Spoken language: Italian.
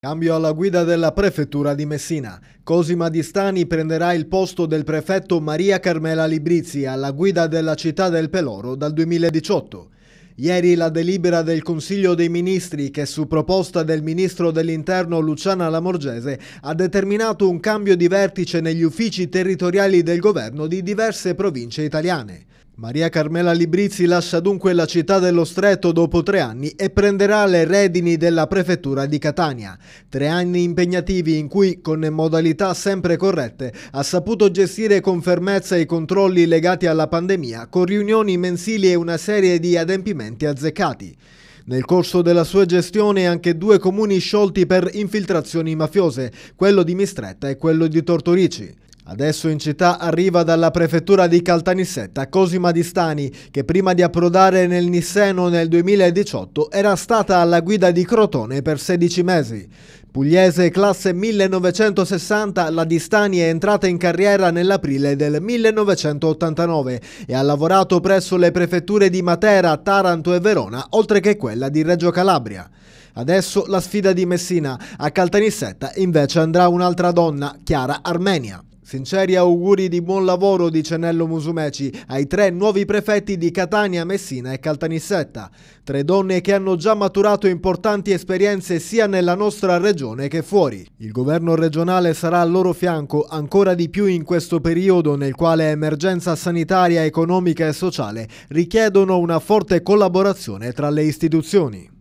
Cambio alla guida della prefettura di Messina. Cosima Di Stani prenderà il posto del prefetto Maria Carmela Librizzi alla guida della città del Peloro dal 2018. Ieri la delibera del Consiglio dei Ministri che su proposta del Ministro dell'Interno Luciana Lamorgese ha determinato un cambio di vertice negli uffici territoriali del governo di diverse province italiane. Maria Carmela Librizzi lascia dunque la città dello Stretto dopo tre anni e prenderà le redini della prefettura di Catania. Tre anni impegnativi in cui, con modalità sempre corrette, ha saputo gestire con fermezza i controlli legati alla pandemia, con riunioni mensili e una serie di adempimenti azzeccati. Nel corso della sua gestione anche due comuni sciolti per infiltrazioni mafiose, quello di Mistretta e quello di Tortorici. Adesso in città arriva dalla prefettura di Caltanissetta Cosima Di Stani, che prima di approdare nel Nisseno nel 2018 era stata alla guida di Crotone per 16 mesi. Pugliese classe 1960, la Di Stani è entrata in carriera nell'aprile del 1989 e ha lavorato presso le prefetture di Matera, Taranto e Verona, oltre che quella di Reggio Calabria. Adesso la sfida di Messina. A Caltanissetta invece andrà un'altra donna, Chiara Armenia. Sinceri auguri di buon lavoro dice Nello Musumeci ai tre nuovi prefetti di Catania, Messina e Caltanissetta. Tre donne che hanno già maturato importanti esperienze sia nella nostra regione che fuori. Il governo regionale sarà al loro fianco ancora di più in questo periodo nel quale emergenza sanitaria, economica e sociale richiedono una forte collaborazione tra le istituzioni.